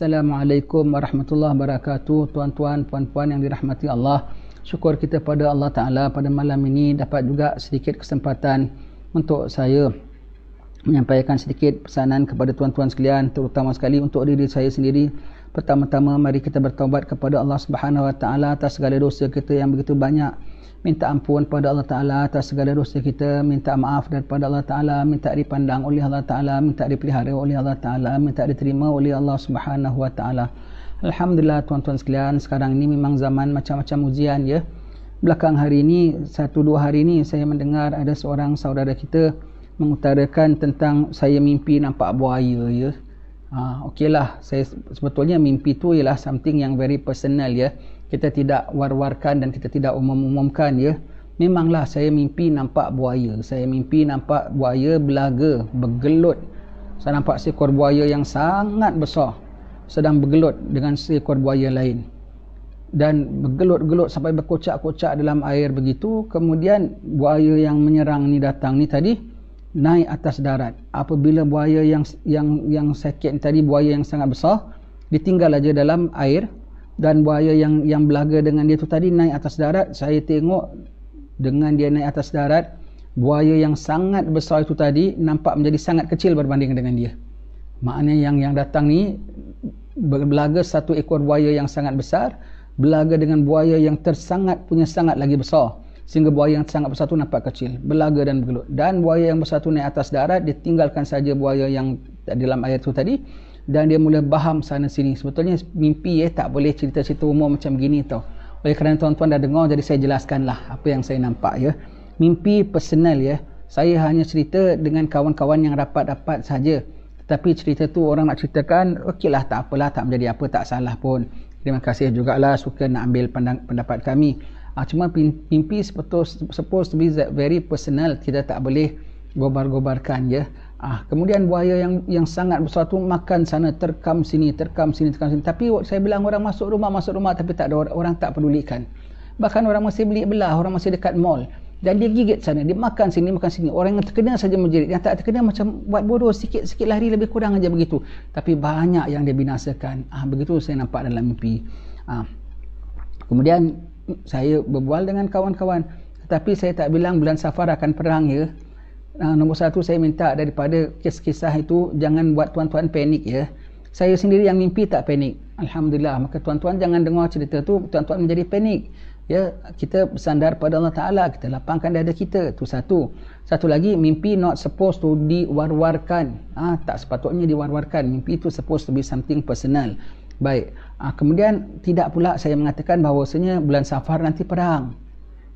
Assalamualaikum warahmatullahi wabarakatuh Tuan-tuan, puan-puan yang dirahmati Allah Syukur kita pada Allah Ta'ala pada malam ini Dapat juga sedikit kesempatan untuk saya Menyampaikan sedikit pesanan kepada tuan-tuan sekalian Terutama sekali untuk diri saya sendiri Pertama-tama mari kita bertaubat kepada Allah Subhanahu Wa Taala atas segala dosa kita yang begitu banyak. Minta ampun kepada Allah Taala atas segala dosa kita, minta maaf daripada Allah Taala, minta dipandang oleh Allah Taala, minta dipelihara oleh Allah Taala, minta diterima oleh Allah Subhanahu Wa Taala. Alhamdulillah tuan-tuan sekalian, sekarang ini memang zaman macam-macam ujian ya. Belakang hari ini, satu dua hari ini saya mendengar ada seorang saudara kita mengutarakan tentang saya mimpi nampak buaya ya uh, okey lah saya sebetulnya mimpi tu ialah something yang very personal ya kita tidak war-warkan dan kita tidak umum-umumkan ya memanglah saya mimpi nampak buaya saya mimpi nampak buaya belaga bergelut saya nampak seekor buaya yang sangat besar sedang bergelut dengan seekor buaya lain dan bergelut-gelut sampai berkocak-kocak dalam air begitu kemudian buaya yang menyerang ni datang ni tadi naik atas darat apabila buaya yang yang yang sakit tadi buaya yang sangat besar ditinggal aja dalam air dan buaya yang yang belaga dengan dia tu tadi naik atas darat saya tengok dengan dia naik atas darat buaya yang sangat besar itu tadi nampak menjadi sangat kecil berbanding dengan dia maknanya yang yang datang ni belaga satu ekor buaya yang sangat besar belaga dengan buaya yang tersangat punya sangat lagi besar sehingga buaya yang sangat besar itu nampak kecil, belaga dan bergelut. Dan buaya yang besar itu naik atas darat, dia tinggalkan saja buaya yang dalam air tu tadi dan dia mula baham sana sini. Sebetulnya mimpi eh, tak boleh cerita cerita umur macam gini tau. Oleh kerana tuan-tuan dah dengar, jadi saya jelaskanlah apa yang saya nampak ya. Mimpi personal ya. Saya hanya cerita dengan kawan-kawan yang rapat-rapat saja. Tetapi cerita tu orang nak ceritakan, okeylah tak apalah, tak menjadi apa, tak salah pun. Terima kasih jugalah suka nak ambil pendapat kami. Ah cuma mimpi supposed to be that very personal. Kita tak boleh gobar-gobarkan ya. Ah, kemudian buaya yang yang sangat besar tu makan sana terkam sini terkam sini terkam sini. Tapi saya bilang orang masuk rumah masuk rumah tapi tak ada orang, orang tak pedulikan. Bahkan orang masih beli belah, orang masih dekat mall dan dia gigit sana, dia makan sini makan sini. Orang yang terkena saja menjerit, yang tak terkena macam buat bodoh sikit-sikit lari lebih kurang aja begitu. Tapi banyak yang dia binasakan. Ah, begitu saya nampak dalam mimpi. Ah. Kemudian saya berbual dengan kawan-kawan tetapi saya tak bilang bulan safar akan perang ya uh, nombor satu saya minta daripada kisah-kisah itu jangan buat tuan-tuan panik ya saya sendiri yang mimpi tak panik Alhamdulillah maka tuan-tuan jangan dengar cerita tu tuan-tuan menjadi panik ya kita bersandar pada Allah Ta'ala kita lapangkan dada kita tu satu satu lagi mimpi not supposed to diwar-warkan ha, tak sepatutnya diwar-warkan mimpi itu supposed to be something personal Baik. Uh, kemudian tidak pula saya mengatakan bahawasanya bulan Safar nanti perang.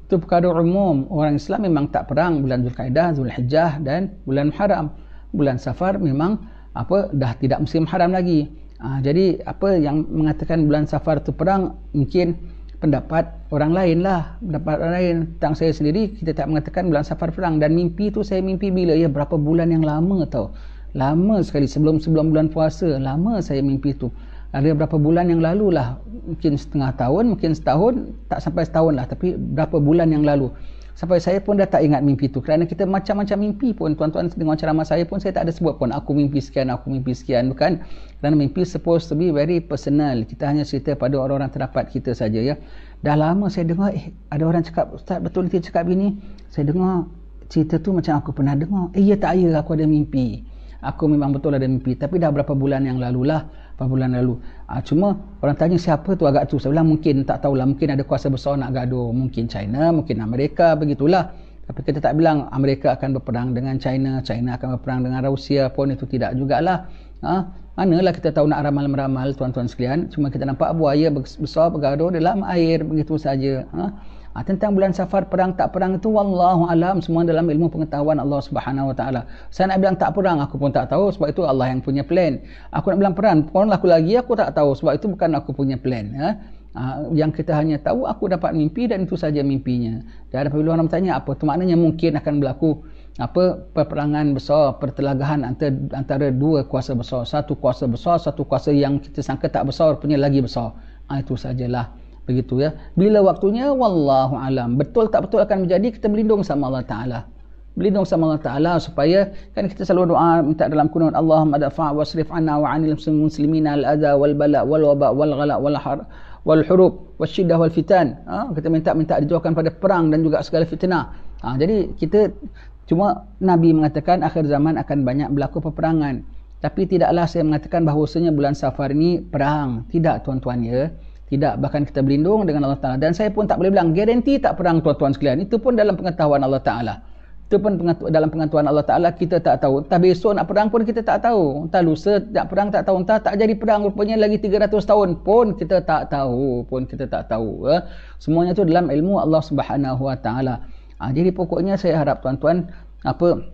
Itu perkara umum. Orang Islam memang tak perang bulan Zulkaidah, Zulhijjah dan bulan Muharram. Bulan Safar memang apa dah tidak musim Muharram lagi. Uh, jadi apa yang mengatakan bulan Safar itu perang mungkin pendapat orang lain lah pendapat orang lain tentang saya sendiri kita tak mengatakan bulan safar perang dan mimpi tu saya mimpi bila ya berapa bulan yang lama tau lama sekali sebelum sebelum bulan puasa lama saya mimpi tu ada berapa bulan yang lalu lah mungkin setengah tahun mungkin setahun tak sampai setahun lah tapi berapa bulan yang lalu sampai saya pun dah tak ingat mimpi tu kerana kita macam-macam mimpi pun tuan-tuan dengan ceramah saya pun saya tak ada sebut pun aku mimpi sekian aku mimpi sekian bukan kerana mimpi supposed to be very personal kita hanya cerita pada orang-orang terdapat kita saja ya dah lama saya dengar eh ada orang cakap ustaz betul dia cakap ini. saya dengar cerita tu macam aku pernah dengar eh ya tak ya aku ada mimpi aku memang betul ada mimpi tapi dah berapa bulan yang lalu lah, berapa bulan lalu uh, cuma orang tanya siapa tu agak tu saya bilang mungkin tak tahulah mungkin ada kuasa besar nak gaduh mungkin China mungkin Amerika begitulah tapi kita tak bilang Amerika akan berperang dengan China China akan berperang dengan Rusia pun itu tidak jugalah uh, manalah kita tahu nak ramal-meramal tuan-tuan sekalian cuma kita nampak buaya besar bergaduh dalam air begitu saja uh, Ha, tentang bulan safar perang tak perang itu wallahu alam semua dalam ilmu pengetahuan Allah Subhanahu wa taala. Saya nak bilang tak perang aku pun tak tahu sebab itu Allah yang punya plan. Aku nak bilang perang pun aku lagi aku tak tahu sebab itu bukan aku punya plan ya. Ha, yang kita hanya tahu aku dapat mimpi dan itu saja mimpinya. Dan perlu orang tanya apa tu maknanya mungkin akan berlaku apa peperangan besar pertelagahan antara antara dua kuasa besar satu kuasa besar satu kuasa yang kita sangka tak besar punya lagi besar ha, itu sajalah begitu ya bila waktunya wallahu alam betul tak betul akan menjadi kita melindung sama Allah taala melindung sama Allah taala supaya kan kita selalu doa minta dalam kunun Allahumma dafa wasrif anna wa anil muslimina al adha wal bala wal waba wal ghala wal har wal hurub wal shiddah wal fitan ha? kita minta minta dijauhkan pada perang dan juga segala fitnah ha? jadi kita cuma nabi mengatakan akhir zaman akan banyak berlaku peperangan tapi tidaklah saya mengatakan bahawasanya bulan safar ini perang tidak tuan-tuan ya tidak, bahkan kita berlindung dengan Allah Ta'ala. Dan saya pun tak boleh bilang, garanti tak perang tuan-tuan sekalian. Itu pun dalam pengetahuan Allah Ta'ala. Itu pun dalam pengetahuan Allah Ta'ala, kita tak tahu. Entah besok nak perang pun kita tak tahu. Entah lusa nak perang tak tahu. Entah tak jadi perang rupanya lagi 300 tahun pun kita tak tahu. Pun kita tak tahu. Ya. Semuanya itu dalam ilmu Allah Subhanahu Wa Ta'ala. Ah, jadi pokoknya saya harap tuan-tuan, apa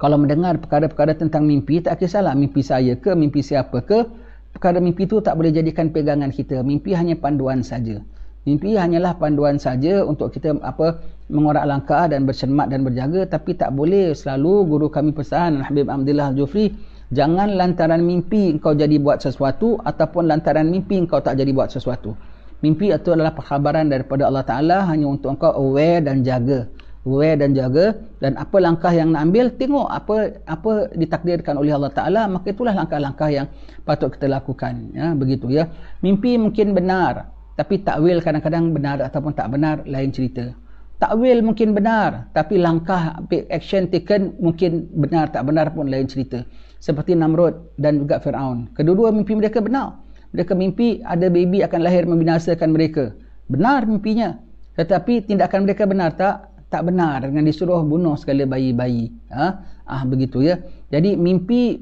kalau mendengar perkara-perkara tentang mimpi, tak kisahlah mimpi saya ke, mimpi siapa ke, perkara mimpi itu tak boleh jadikan pegangan kita. Mimpi hanya panduan saja. Mimpi hanyalah panduan saja untuk kita apa mengorak langkah dan bercermat dan berjaga tapi tak boleh selalu guru kami pesan Habib Abdullah Jufri jangan lantaran mimpi engkau jadi buat sesuatu ataupun lantaran mimpi engkau tak jadi buat sesuatu. Mimpi itu adalah perkhabaran daripada Allah Ta'ala hanya untuk engkau aware dan jaga aware dan jaga dan apa langkah yang nak ambil tengok apa apa ditakdirkan oleh Allah Taala maka itulah langkah-langkah yang patut kita lakukan ya begitu ya mimpi mungkin benar tapi takwil kadang-kadang benar ataupun tak benar lain cerita takwil mungkin benar tapi langkah action taken mungkin benar tak benar pun lain cerita seperti Namrud dan juga Firaun kedua-dua mimpi mereka benar mereka mimpi ada baby akan lahir membinasakan mereka benar mimpinya tetapi tindakan mereka benar tak tak benar dengan disuruh bunuh segala bayi-bayi. Ha? Ah begitu ya. Jadi mimpi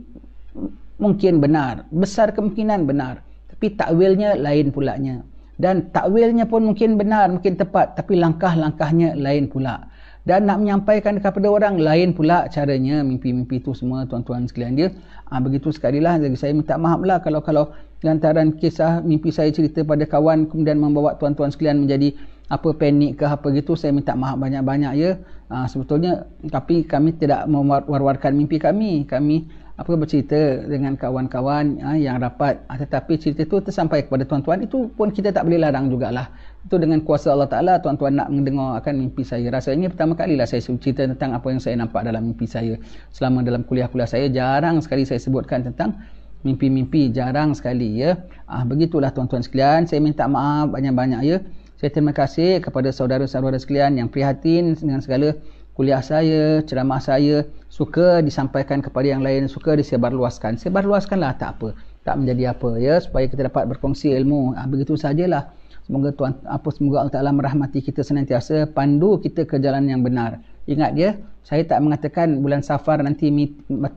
mungkin benar, besar kemungkinan benar, tapi takwilnya lain pulaknya. Dan takwilnya pun mungkin benar, mungkin tepat, tapi langkah-langkahnya lain pula dan nak menyampaikan kepada orang lain pula caranya mimpi-mimpi itu semua tuan-tuan sekalian dia ha, begitu sekali lah jadi saya minta maaf lah kalau kalau gantaran kisah mimpi saya cerita pada kawan kemudian membawa tuan-tuan sekalian menjadi apa panik ke apa gitu saya minta maaf banyak-banyak ya ha, sebetulnya tapi kami tidak mewar-warkan mimpi kami kami apa bercerita dengan kawan-kawan uh, yang rapat uh, tetapi cerita itu tersampai kepada tuan-tuan itu pun kita tak boleh larang jugalah itu dengan kuasa Allah Ta'ala tuan-tuan nak mendengar akan mimpi saya rasa ini pertama kali lah saya cerita tentang apa yang saya nampak dalam mimpi saya selama dalam kuliah-kuliah saya jarang sekali saya sebutkan tentang mimpi-mimpi jarang sekali ya ah, begitulah tuan-tuan sekalian saya minta maaf banyak-banyak ya saya terima kasih kepada saudara-saudara sekalian yang prihatin dengan segala kuliah saya, ceramah saya suka disampaikan kepada yang lain, suka disebarluaskan. Sebarluaskanlah tak apa. Tak menjadi apa ya supaya kita dapat berkongsi ilmu. Ha, begitu sajalah. Semoga Tuhan apa semoga Allah Taala merahmati kita senantiasa pandu kita ke jalan yang benar. Ingat ya, saya tak mengatakan bulan Safar nanti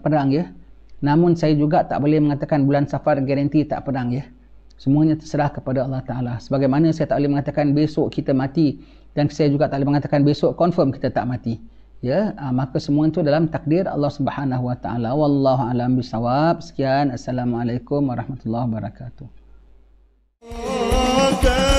perang ya. Namun saya juga tak boleh mengatakan bulan Safar garanti tak perang ya. Semuanya terserah kepada Allah Taala. Sebagaimana saya tak boleh mengatakan besok kita mati dan saya juga tak boleh mengatakan besok confirm kita tak mati ya uh, maka semua itu dalam takdir Allah Subhanahu wa taala wallahu alam bisawab sekian assalamualaikum warahmatullahi wabarakatuh